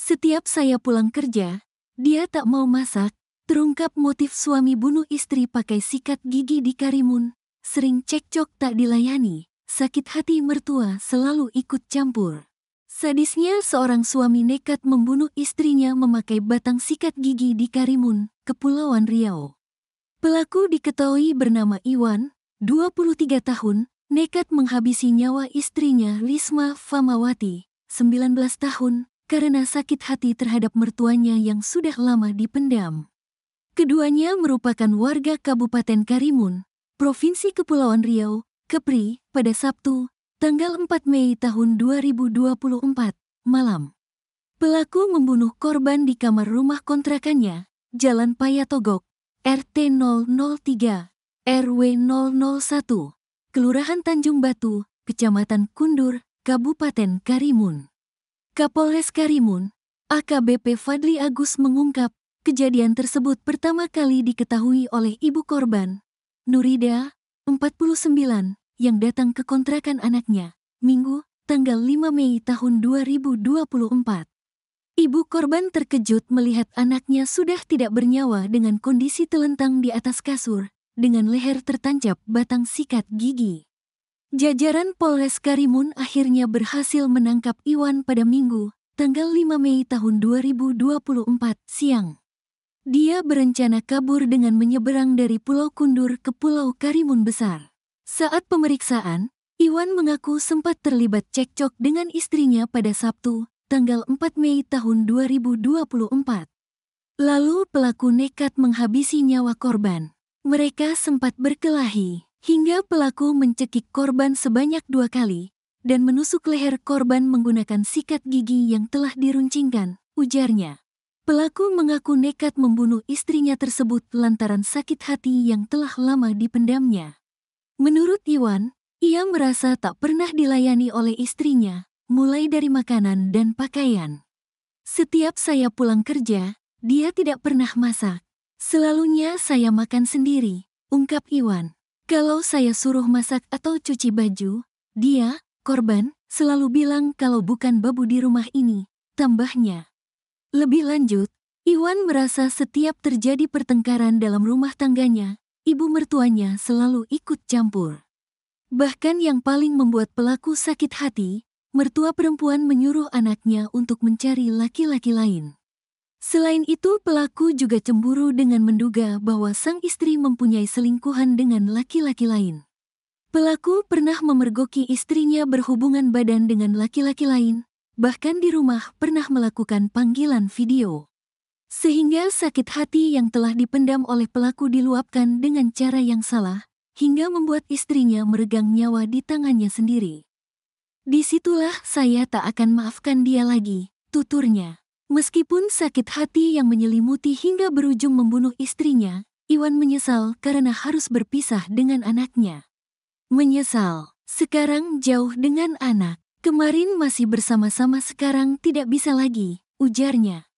setiap saya pulang kerja, dia tak mau masak, terungkap motif suami bunuh istri pakai sikat gigi di Karimun, sering cekcok tak dilayani, sakit hati mertua selalu ikut campur. Sadisnya seorang suami nekat membunuh istrinya memakai batang sikat gigi di Karimun, Kepulauan Riau. Pelaku diketahui bernama Iwan, 23 tahun, nekat menghabisi nyawa istrinya Lisma Famawati, 19 tahun, karena sakit hati terhadap mertuanya yang sudah lama dipendam. Keduanya merupakan warga Kabupaten Karimun, Provinsi Kepulauan Riau, Kepri, pada Sabtu, tanggal 4 Mei tahun 2024, malam. Pelaku membunuh korban di kamar rumah kontrakannya, Jalan Payatogok, RT 003, RW 001, Kelurahan Tanjung Batu, Kecamatan Kundur, Kabupaten Karimun. Kapolres Karimun, AKBP Fadli Agus mengungkap, kejadian tersebut pertama kali diketahui oleh ibu korban, Nurida, 49, yang datang ke kontrakan anaknya, Minggu, tanggal 5 Mei tahun 2024. Ibu korban terkejut melihat anaknya sudah tidak bernyawa dengan kondisi telentang di atas kasur dengan leher tertancap batang sikat gigi. Jajaran Polres Karimun akhirnya berhasil menangkap Iwan pada Minggu, tanggal 5 Mei tahun 2024 siang. Dia berencana kabur dengan menyeberang dari Pulau Kundur ke Pulau Karimun Besar. Saat pemeriksaan, Iwan mengaku sempat terlibat cekcok dengan istrinya pada Sabtu, tanggal 4 Mei tahun 2024. Lalu pelaku nekat menghabisi nyawa korban. Mereka sempat berkelahi hingga pelaku mencekik korban sebanyak dua kali dan menusuk leher korban menggunakan sikat gigi yang telah diruncingkan, ujarnya. Pelaku mengaku nekat membunuh istrinya tersebut lantaran sakit hati yang telah lama dipendamnya. Menurut Iwan, ia merasa tak pernah dilayani oleh istrinya, mulai dari makanan dan pakaian. Setiap saya pulang kerja, dia tidak pernah masak. Selalunya saya makan sendiri, ungkap Iwan. Kalau saya suruh masak atau cuci baju, dia, korban, selalu bilang kalau bukan babu di rumah ini, tambahnya. Lebih lanjut, Iwan merasa setiap terjadi pertengkaran dalam rumah tangganya, ibu mertuanya selalu ikut campur. Bahkan yang paling membuat pelaku sakit hati, mertua perempuan menyuruh anaknya untuk mencari laki-laki lain. Selain itu, pelaku juga cemburu dengan menduga bahwa sang istri mempunyai selingkuhan dengan laki-laki lain. Pelaku pernah memergoki istrinya berhubungan badan dengan laki-laki lain, bahkan di rumah pernah melakukan panggilan video. Sehingga sakit hati yang telah dipendam oleh pelaku diluapkan dengan cara yang salah, hingga membuat istrinya meregang nyawa di tangannya sendiri. Disitulah saya tak akan maafkan dia lagi, tuturnya. Meskipun sakit hati yang menyelimuti hingga berujung membunuh istrinya, Iwan menyesal karena harus berpisah dengan anaknya. Menyesal, sekarang jauh dengan anak. Kemarin masih bersama-sama sekarang tidak bisa lagi, ujarnya.